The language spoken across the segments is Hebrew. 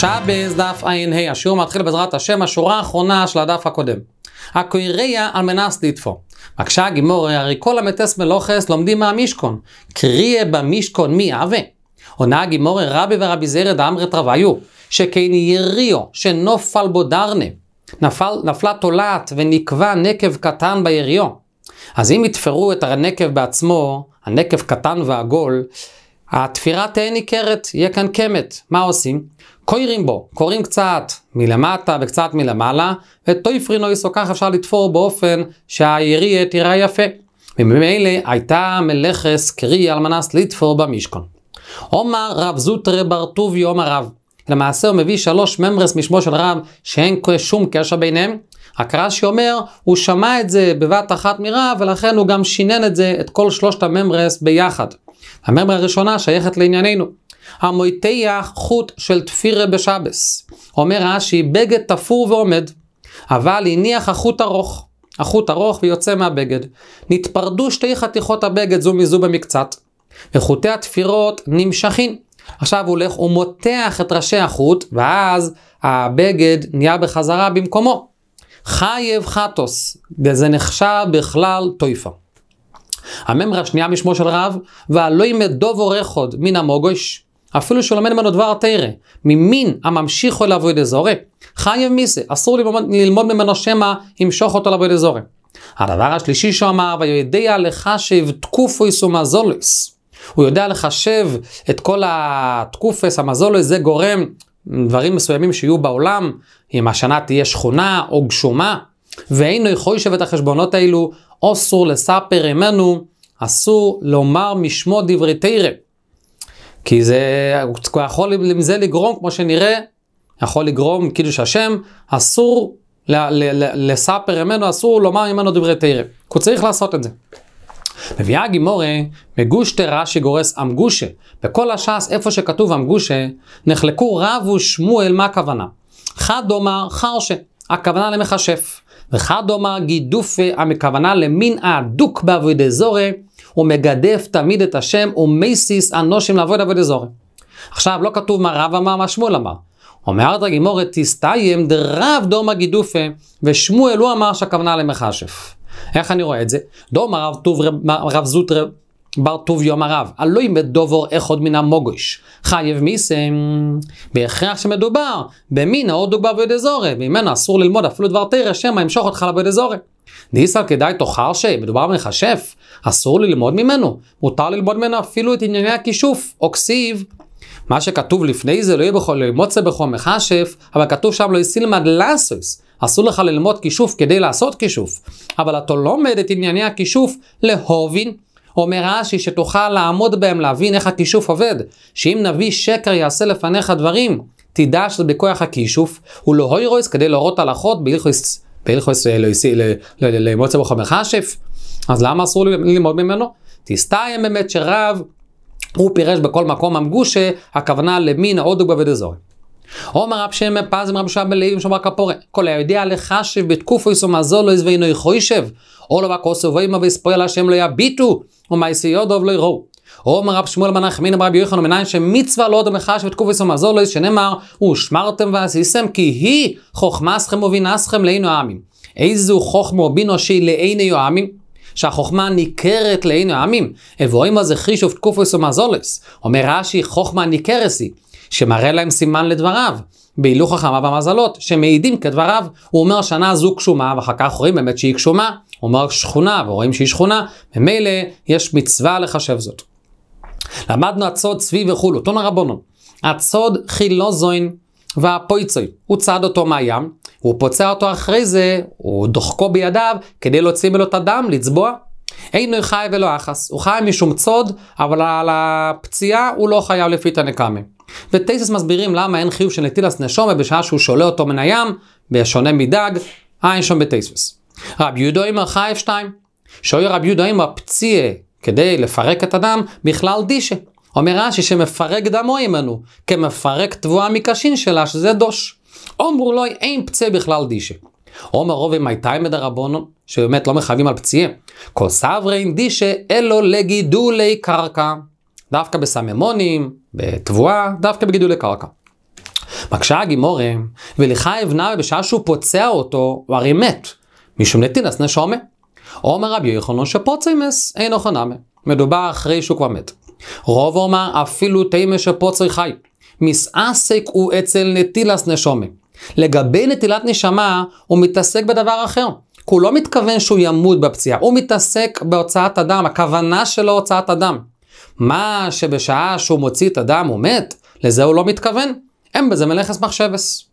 שבס דף ע"ה, השיעור מתחיל בעזרת השם, השורה האחרונה של הדף הקודם. הקויריה על מנס דיטפו. בבקשה הגימור, הרי כל המטס מלוכס לומדים מהמישכון. קריה במישכון מי אבה? עונה הגימור, רבי ורבי זרד אמרת רביו, שכן יריו, שנופל בו דרנה. נפל, נפלה תולעת ונקבע נקב קטן ביריו. אז אם יתפרו את הנקב בעצמו, הנקב קטן ועגול, התפירה תהא ניכרת, יהיה כאן קמת. מה עושים? קוירים בו, קוראים קצת מלמטה וקצת מלמעלה, וטויפרינויסו כך אפשר לתפור באופן שהיריעה תיראה יפה. וממילא הייתה מלכס קרי על מנס לתפור במשכון. עומר רב זוטרי בר טובי עומר רב. למעשה הוא מביא שלוש ממרס משמו של רב שאין שום קשר ביניהם. הקרשי אומר, הוא שמע את זה בבת אחת מרב ולכן הוא גם שינן את זה, את כל שלושת הממרס ביחד. הממרה הראשונה שייכת לענייננו. המויתח חוט של תפירה בשבס. אומר רש"י, בגד תפור ועומד, אבל הניח החוט ארוך. החוט ארוך ויוצא מהבגד. נתפרדו שתי חתיכות הבגד זו מזו במקצת, וחוטי התפירות נמשכים. עכשיו הוא הולך ומותח את ראשי החוט, ואז הבגד נהיה בחזרה במקומו. חייב חטוס, וזה נחשב בכלל טויפה. הממרה השנייה משמו של רב, והלא ימד עורך עוד מן המוגוש. אפילו שהוא לומד ממנו דבר תרא, ממין הממשיכו אל אבוי דזורי, חייב מיסה, אסור ללמוד, ללמוד ממנו שמא ימשוך אותו לאבוי דזורי. הדבר השלישי שהוא אמר, ויודע לך שיבתקופויס ומזולויס. הוא יודע לחשב את כל התקופס, המזולויס, זה גורם דברים מסוימים שיהיו בעולם, אם השנה תהיה שכונה או גשומה, ואינו יכול לשבת החשבונות האלו, אסור לספר עמנו, אסור לומר משמו דברי תרא. כי זה יכול עם זה לגרום, כמו שנראה, יכול לגרום קידוש השם, אסור לספר עמנו, אסור לומר ממנו דברי תרא. כי הוא צריך לעשות את זה. מביאה הגימורה מגושטה רש"י גורס אמגושה. בכל הש"ס, איפה שכתוב אמגושה, נחלקו רב ושמואל מה הכוונה. חד דומה חרשה, הכוונה למכשף. וכדומה גידופי המכוונה למין האדוק זורי, הוא מגדף תמיד את השם ומסיס אנושים לעבוד עבודי זורי. עכשיו לא כתוב מה רב אמר, מה שמואל אמר. אומר את הגימורת תסתיים דרב דומה גידופי, ושמואל הוא אמר שהכוונה למחשף. איך אני רואה את זה? דומה רב, רב, רב זוטר בר טוב יום הרב, הלא אם בדובור אחד מן המוגוש, חייב מיסם, בהכרח שמדובר במין או דוגבה ועוד אזורי, ממנו אסור ללמוד אפילו דבר תרא, שמא ימשוך אותך לבעוד אזורי. דיסל כדאי תאכל שמדובר במכשף, אסור ללמוד ממנו, מותר ללמוד ממנו אפילו את ענייני הכישוף, או כסיב. מה שכתוב לפני זה לא יהיה בכל ללמוד לא זה בכל מכשף, אבל כתוב שם לא יסילמד לסוס. אסור לך ללמוד כישוף כדי לעשות כישוף, אבל אתה לומד את ענייני הכישוף להובין אומר רש"י שתוכל לעמוד בהם, להבין איך הכישוף עובד. שאם נביא שקר יעשה לפניך דברים, תדע שזה בכוח הכישוף, הוא לא הוירויס כדי להורות הלכות בהלכויס, בהלכויס אה, אה, למוצא בחומר חשף. אז למה אסור ללמוד ממנו? תסתיים באמת שרב, הוא פירש בכל מקום המגושה, הכוונה למין ההודו בבית אזורי. עומר רב שם שמא עם רב שם שבא לאים שמר כפורה. כל היודע לחשב בתקופו יסו מזולו לא יזווינו יחוישב. עולו וכוסו ואימה ויספויל השם לא יביטו ומעשי יודוב לא יראו. עומר רב שמואל מנח מנחמין ברבי יוחנן ומנין שמצווה לא דו מחש מזול לא שנאמר ושמרתם ועשיסם כי היא ובינה ובינסכם לעינו העמים. איזו חוכמו ובינו שהיא לעיני העמים שהחוכמה ניכרת לעין העמים, אבוהים אז אוף תקופוס ומזולס. אומר רש"י, חוכמה ניכרסי, שמראה להם סימן לדבריו. בהילוך החמה במזלות, שמעידים כדבריו, הוא אומר שנה זו גשומה, ואחר כך רואים באמת שהיא גשומה, הוא אומר שכונה, ורואים שהיא שכונה, ממילא יש מצווה לחשב זאת. למדנו הצוד צבי וכולו, תונה רבונו. הצוד חילוזוין והפויצוי, הוא צד אותו מהים, הוא פוצע אותו אחרי זה, הוא דוחקו בידיו, כדי להוציא ממנו את הדם, לצבוע. אינו חי ולא אחס, הוא חי משום צוד, אבל על הפציעה הוא לא חייב לפי תנקמי. וטייסס מסבירים למה אין חיוב של נטילס נשומה בשעה שהוא שולה אותו מן הים, בשונה מדג, אין שום בטייסס. רב יהודו אימר חייב שתיים. שאוי רב יהודו אימר פציעה כדי לפרק את הדם, בכלל דישה. אומר רש"י שמפרק דמו עמנו, כמפרק תבואה מקשין שלה, שזה דוש. אמרו לו לא, אין פצה בכלל דישה. עומר רובי מייתיים דרבנון, שבאמת לא מחייבים על פציעים. כל סברין דישה אלו לגידולי קרקע. דווקא בסממונים, בתבואה, דווקא בגידולי קרקע. מקשה הגימורם, ולחייב אבנה בשעה שהוא פוצע אותו, הוא הרי מת. משום נתינס נשומה. עומר רבי יוחנן שפוצמס אינו חנמה. מדובר אחרי שהוא כבר מת. רוב עומר אפילו תימא שפוצעי חי. מסעסק הוא אצל נטילס נשומה. לגבי נטילת נשמה, הוא מתעסק בדבר אחר. הוא לא מתכוון שהוא ימות בפציעה, הוא מתעסק בהוצאת הדם, הכוונה שלו הוצאת הדם. מה שבשעה שהוא מוציא את הדם הוא מת, לזה הוא לא מתכוון. אין בזה מלאכס מחשבס.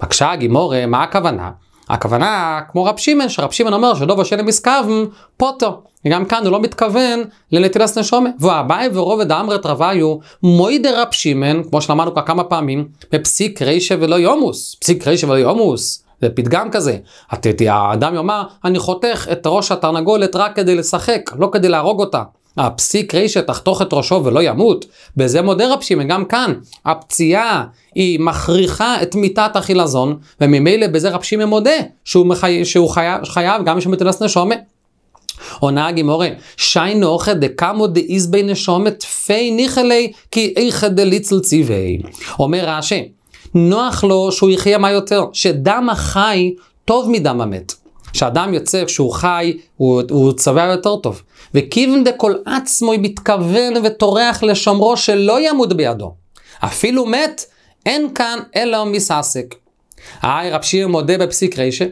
בבקשה הגימורה, אה, מה הכוונה? הכוונה, כמו רב שמען, שרב שמען אומר שדוב השלם מסקבם, פוטו. וגם כאן הוא לא מתכוון לנטילס נשומה. ואביי ורובד אמרת תרוויו מוידה רב שמן, כמו שלמדנו כבר כמה פעמים, בפסיק רישה ולא יומוס. פסיק רישה ולא יומוס. זה פתגם כזה. התתי, האדם יאמר, אני חותך את ראש התרנגולת רק כדי לשחק, לא כדי להרוג אותה. הפסיק רישא תחתוך את ראשו ולא ימות, בזה מודה רב שמעון, גם כאן הפציעה היא מכריחה את מיתת החילזון, וממילא בזה רב שמעון מודה שהוא, מחי... שהוא חייב, חייב גם שמטילס נשומה. Und nagi morgen, schein noch de kamo de is bei ne shomet fei nichele ki אומר רש"י, נוח לו שהוא יחיה מה יותר, שדם החי טוב מדם המת. כשאדם יוצא, כשהוא חי, הוא, הוא צבע יותר טוב. וכיוון דקול עצמו מתכוון וטורח לשומרו שלא ימות בידו. אפילו מת, אין כאן אלא מסעסק. היי, רב שיר מודה בפסיק רשת.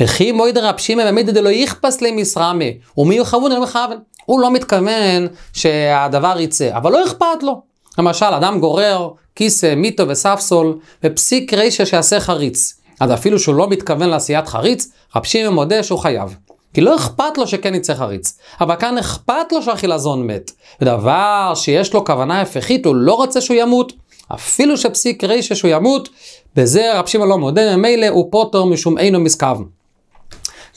וכי מויד רב שמעון במידא דלא יכפס להם ישרמי, ומי יכוון אלא מכוון. הוא לא מתכוון שהדבר יצא, אבל לא אכפת לו. למשל, אדם גורר כיסא, מיטו וספסול, ופסיק רישא שיעשה חריץ. אז אפילו שהוא לא מתכוון לעשיית חריץ, רב שמעון מודה שהוא חייב. כי לא אכפת לו שכן יצא חריץ, אבל כאן אכפת לו שהחילזון מת. ודבר שיש לו כוונה הפכית, הוא לא רוצה שהוא ימות. אפילו שפסיק רישא שהוא ימות, בזה רב שמעון לא מודה, ממילא הוא פוטר משום אינו מסכב.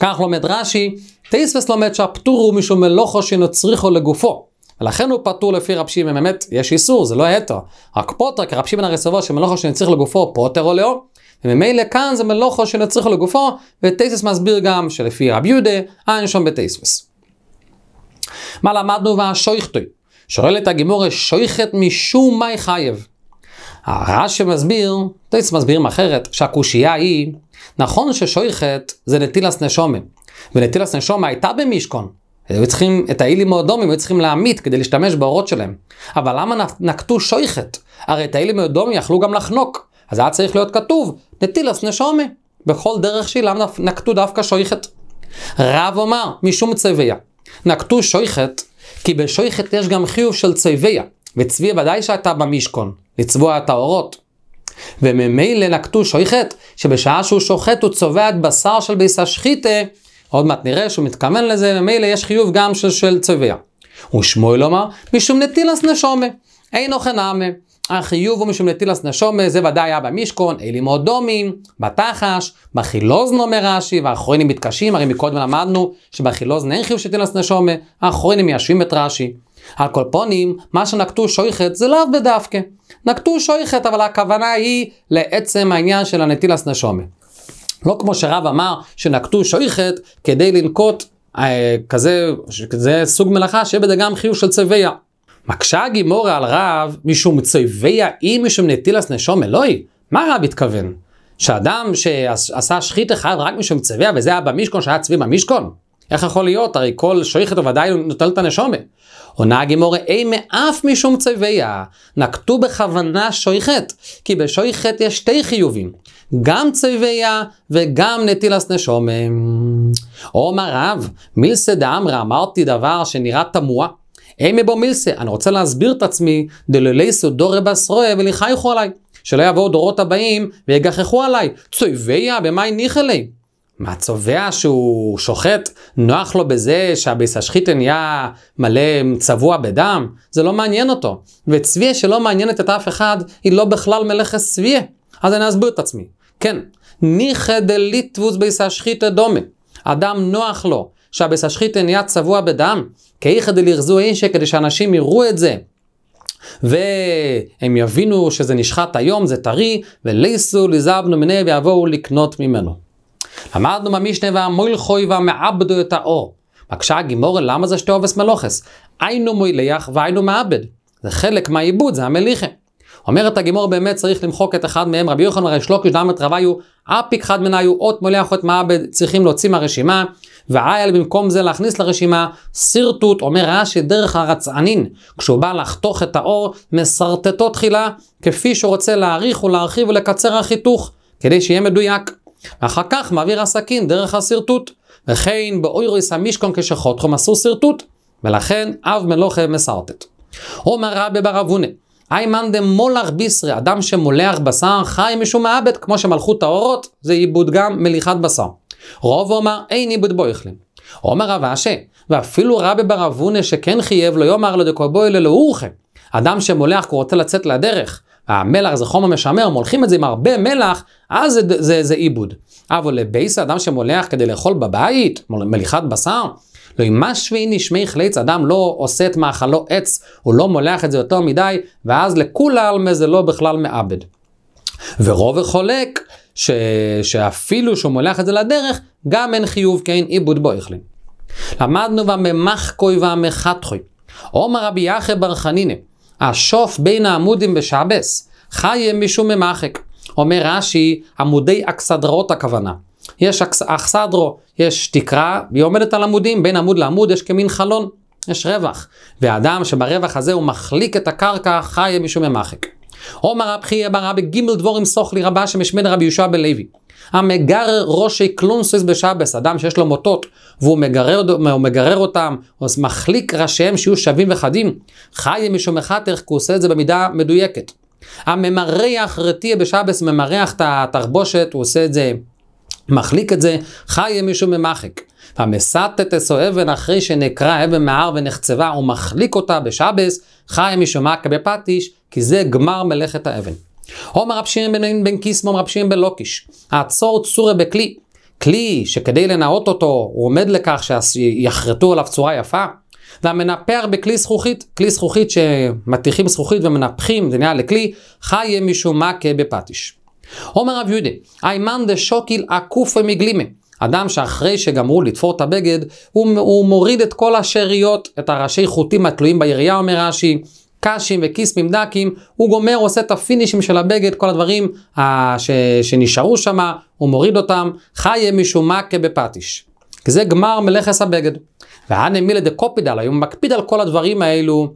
כך לומד רש"י, תייספס לומד שהפטור הוא משום מלוכו שנצריכו לגופו. ולכן הוא פטור לפי רב שמעון, באמת, יש איסור, זה לא היתר. רק פוטר, כי רב שמעון הרי סבור שמלוכו שנצריך לגופו פוטר או לאו. וממילא כאן זה מלוכו שנצריך לגופו, וטייסס מסביר גם שלפי רב יהודה, אין שם בטייסס. מה למדנו והשויכטוי? שואלת הגימורה, שויכת משום מה חייב? הרש"י מסביר, טייס מסבירים אחרת, שהקושייה היא, נכון ששויכת זה נטילס נשומה, ונטילס נשומה הייתה במשכון. היו צריכים, את האילים האודומים היו צריכים להמית כדי להשתמש באורות שלהם. אבל למה נקטו שויכת? הרי את האילים האודומים יכלו גם לחנוק. אז היה צריך להיות כתוב, נטילס נשומה. בכל דרך שהיא, למה נקטו דווקא שויכת? רב אומר, משום צוויה. נקטו שויכת, כי בשויכת יש גם חיוב של צוויה. וצבי ודאי שאתה במשכון, לצבוע את האורות. וממילא נקטו שויכת, שבשעה שהוא שוחט הוא צובע את בשר של ביסה שחיתה, עוד מעט נראה שהוא מתכוון לזה, ממילא יש חיוב גם של, של צובע. ושמואל אומר, משום נטילס נשומה, אין כן אוכל נעמה. החיוב הוא משום נטילס נשומה, זה ודאי היה במשכון, אלימו דומים, בתחש, בחילוזן אומר רש"י, והאחרונים מתקשים, הרי מקודם למדנו שבחילוזן אין חיוב של נטילס נשומה, האחרונים מיישבים את רש"י. על כל פונים, מה שנקטו שויכת זה לאו בדווקא. נקטו שויכת, אבל הכוונה היא לעצם העניין של הנטילס נשומה. לא כמו שרב אמר שנקטו שויכת כדי לנקוט אה, כזה, כזה סוג מלאכה שיהיה בזה גם חיוב של צוויה. מקשה הגימורה על רב משום צוויה אי משום נטילס נשום אלוהי? לא מה רב התכוון? שאדם שעשה שחית אחד רק משום צוויה וזה היה במשכון שהיה צבי במשכון? איך יכול להיות? הרי כל שויכתו ודאי נוטל את הנשומה. עונה הגימורה, אי מאף משום צויה, נקטו בכוונה שויכת, כי בשויכת יש שתי חיובים, גם צוויה וגם נטילס נשומה. עומר רב, מילסה דאמרה, אמרתי דבר שנראה תמוה. אי מבו מילסה, אני רוצה להסביר את עצמי, סודו דורי בסרויה ולחייכו עליי, שלא יבואו דורות הבאים ויגחכו עליי, צויה במאי ניחלי. מה צובע שהוא שוחט, נוח לו בזה שהביס השחיתן נהיה מלא צבוע בדם? זה לא מעניין אותו. וצביה שלא מעניינת את אף אחד, היא לא בכלל מלאכת צביה. אז אני אסביר את עצמי. כן, ניחא דליטבוס ביס השחיתא דומה. אדם נוח לו שהביס השחיתא נהיה צבוע בדם, כאיכא דלירזו אישה כדי שאנשים יראו את זה. והם יבינו שזה נשחט היום, זה טרי, וליסו ליזבנו מיניה ויבואו לקנות ממנו. למדנו במשנה והמוילכוי והמעבדו את האור. בבקשה הגימור, למה זה שתי עובס מלוכס? היינו מוילח והיינו מעבד. זה חלק מהעיבוד, זה המליכה. אומרת הגימור באמת צריך למחוק את אחד מהם, רבי יוחנן ורבי שלוקש דמת רוויו, אפיק חד מניו, אות מוליח אות מעבד, צריכים להוציא מהרשימה, והיה במקום זה להכניס לרשימה שרטוט, אומר רש"י דרך הרצענין, כשהוא בא לחתוך את האור, משרטטו תחילה, כפי שהוא רוצה להעריך ולהרחיב ולקצר החיתוך, כדי שיהיה מדויק. ואחר כך מעביר הסכין דרך השרטוט. וכן באוירוס המשכון כשחותכו מסרו שרטוט, ולכן אב מלוכה מסרטט. אומר רבי בר אבונה, איימן דמולך ביסרי, אדם שמולח בשר חי משום מעבד, כמו שמלכות האורות, זה עיבוד גם מליחת בשר. רוב אומר, אין עיבוד בו יכלין. אומר רב אשה, ואפילו רבי בר אבונה שכן חייב לו, יאמר לו דקובוי ללאורכם. אדם שמולח כי הוא רוצה לצאת לדרך, המלח זה חומר משמר, מולכים את זה עם הרבה מלח, אז זה, זה, זה עיבוד. אבל לבייס אדם שמולח כדי לאכול בבית, מליחת בשר, לא אם משווי נשמי חליץ, אדם לא עושה את מאכלו לא עץ, הוא לא מולח את זה יותר מדי, ואז לכולל זה לא בכלל מעבד. ורוב החולק, ש... שאפילו שהוא מולח את זה לדרך, גם אין חיוב כי אין עיבוד בו איכלין. למדנו והממחקוי והמחתכוי. עומר רבי יחי בר חנינא, השוף בין העמודים בשעבס, חיים משום ממחק. אומר רש"י, עמודי אכסדרות הכוונה. יש אכסדרו, יש תקרה, והיא עומדת על עמודים, בין עמוד לעמוד יש כמין חלון, יש רווח. ואדם שברווח הזה הוא מחליק את הקרקע, חי משום ממחק. עומר רבחי אבר רבי גימל דבורים סוכלי רבה שמשמד רבי יהושע בלוי. המגרר ראשי קלונסס בשבס, אדם שיש לו מוטות והוא מגרר, מגרר אותם, הוא מחליק ראשיהם שיהיו שווים וחדים, חיה משום אחד איך הוא עושה את זה במידה מדויקת. הממרח רטיה בשבס ממרח את התרבושת, הוא עושה את זה, מחליק את זה, חיה משום ממחק. המסטת אסו אבן אחרי שנקרע אבן מהר ונחצבה ומחליק אותה בשבס, חי משומע כבפטיש, כי זה גמר מלאכת האבן. עומר רב שמעון בן, בן קיסמו, רב שמעון בן לוקיש, עצור צורי בכלי, כלי שכדי לנאות אותו הוא עומד לכך שיחרטו עליו צורה יפה, והמנפח בכלי זכוכית, כלי זכוכית שמטיחים זכוכית ומנפחים, זה נהיה לכלי, חי משום מה כבפטיש. עומר רב יהודה, איימן דשוקיל עקוף ומגלימה, אדם שאחרי שגמרו לתפור את הבגד, הוא, הוא מוריד את כל השאריות, את הראשי חוטים התלויים בירייה, אומר רש"י, קשים וקיסמים דקים, הוא גומר, עושה את הפינישים של הבגד, כל הדברים אה, ש, שנשארו שם, הוא מוריד אותם, חיה משום מה כבפטיש. זה גמר מלכס הבגד. והנה והנמילה דקופידל, היום מקפיד על כל הדברים האלו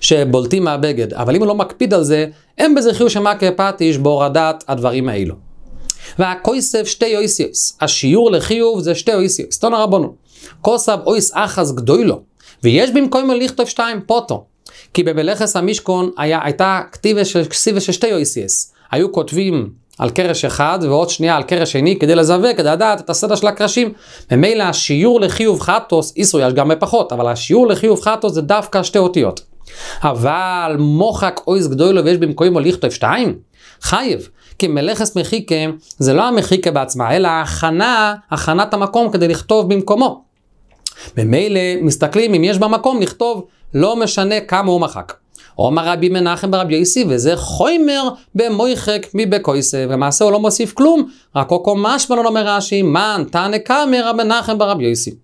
שבולטים מהבגד, אבל אם הוא לא מקפיד על זה, אין בזה חיוש שמה כפטיש בהורדת הדברים האלו. והכויסף שתי אויסיוס. השיעור לחיוב זה שתי אויסיוס. תונה רבונו. כוסב אויס אחז גדוי לו, ויש במקום לכתוב שתיים פוטו. כי במלאכס המשכון היה, הייתה כתיבה של, כתיבה של שתי אויסיוס. היו כותבים על קרש אחד ועוד שנייה על קרש שני כדי לזווק, כדי לדעת את הסדר של הקרשים. ממילא השיעור לחיוב חטוס, איסור יש גם בפחות, אבל השיעור לחיוב חטוס זה דווקא שתי אותיות. אבל מוחק אויס גדוי לו ויש במקומו לכתוב שתיים? חייב, כי מלאכס מחיקה, זה לא המחיקה בעצמה, אלא ההכנה, הכנת המקום כדי לכתוב במקומו. ממילא מסתכלים אם יש במקום לכתוב לא משנה כמה הוא מחק. עומר רבי מנחם ברבי יוסי, וזה חוימר במויחק מבקויסה. למעשה הוא לא מוסיף כלום, רק קוקו משמלון אומר רש"י, מן תנא קמא רבי מנחם ברבי יוסי.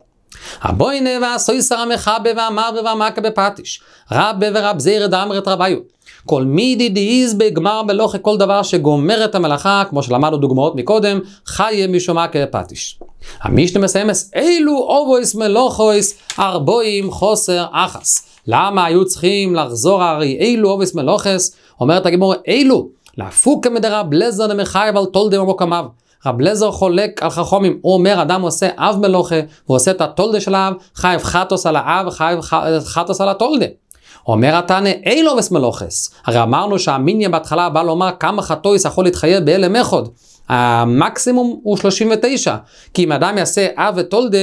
הבוינה שרה מחבא ואמר והמכה כבפטיש רבה ורב זירד דאמרת רביו. כל מידי דידי איזבי גמר מלוכה כל דבר שגומר את המלאכה, כמו שלמדנו דוגמאות מקודם, חיה משומע כפטיש. המשנה מסיימס, אילו אובויס מלוכויס ארבויים חוסר אחס. למה היו צריכים לחזור הרי אילו אובויס מלוכס? אומרת הגמור, אילו, להפוקה מדרב לזר דמחייב על עמוק עמיו. רב לזר חולק על חכומים, הוא אומר אדם עושה אב מלוכה, הוא עושה את התולדה של האב, חייב חטוס על האב, חייב חטוס על התולדה. אומר התנא, אי לא מלוכס. הרי אמרנו שהמיניה בהתחלה בא לומר כמה חטויס יכול להתחייב בהלם אחד. המקסימום הוא 39. כי אם אדם יעשה אב אה ותולדה,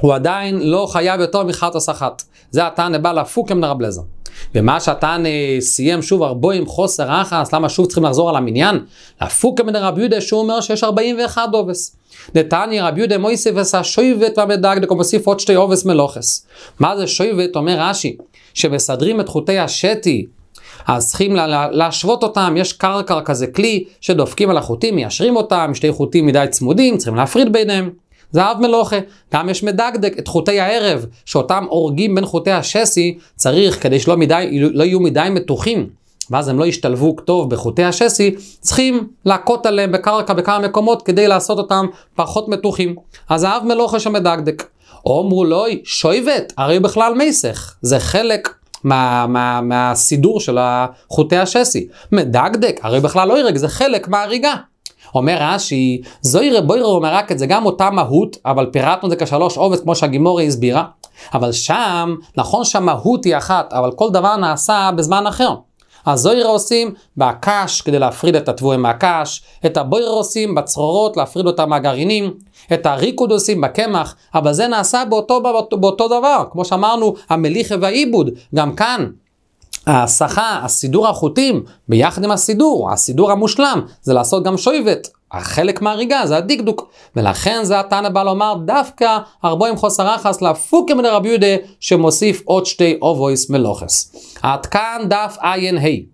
הוא עדיין לא חייב יותר מחטא סחט. זה התנא בא עם נרבלזר. ומה שהתנא סיים שוב הרבה עם חוסר אחס, למה שוב צריכים לחזור על המניין? לפוקם דרב יהודה שהוא אומר שיש 41 דובס. נתניה רבי יהודה מויסי ועשה שויבת a shoyvet va medag de komosif ot shtei oves meloches. Ma ze שמסדרים את חוטי השתי אז צריכים לה, להשוות אותם, יש קרקר כזה כלי שדופקים על החוטים, מיישרים אותם, שתי חוטים מדי צמודים, צריכים להפריד ביניהם. זהב מלוכה, גם יש מדגדק את חוטי הערב, שאותם הורגים בין חוטי השסי, צריך כדי שלא מדי, לא יהיו מדי מתוחים. ואז הם לא ישתלבו טוב בחוטי השסי, צריכים להכות עליהם בקרקע בכמה מקומות כדי לעשות אותם פחות מתוחים. אז האב מלוכש המדקדק. אמרו לו, שויבת, הרי בכלל מייסך. זה חלק מה, מה, מהסידור של חוטי השסי. מדקדק, הרי בכלל לא ירק, זה חלק מההריגה. אומר רש"י, זוירה בוירה אומר רק את זה, גם אותה מהות, אבל פירטנו את זה כשלוש עובד, כמו שהגימורי הסבירה. אבל שם, נכון שהמהות היא אחת, אבל כל דבר נעשה בזמן אחר. הזויר עושים בקש כדי להפריד את התבואה מהקש, את הבויר עושים בצרורות להפריד אותם מהגרעינים, את הריקוד עושים בקמח, אבל זה נעשה באותו, באותו, באותו דבר, כמו שאמרנו, המליכה והעיבוד, גם כאן. ההסחה, הסידור החוטים, ביחד עם הסידור, הסידור המושלם, זה לעשות גם שויבת, החלק מהריגה זה הדקדוק, ולכן זה התנא בא לומר דווקא הרבו עם חוסר רחס לפוקי מן הרבי יהודה שמוסיף עוד שתי אובויס מלוכס. עד כאן דף ע"ה.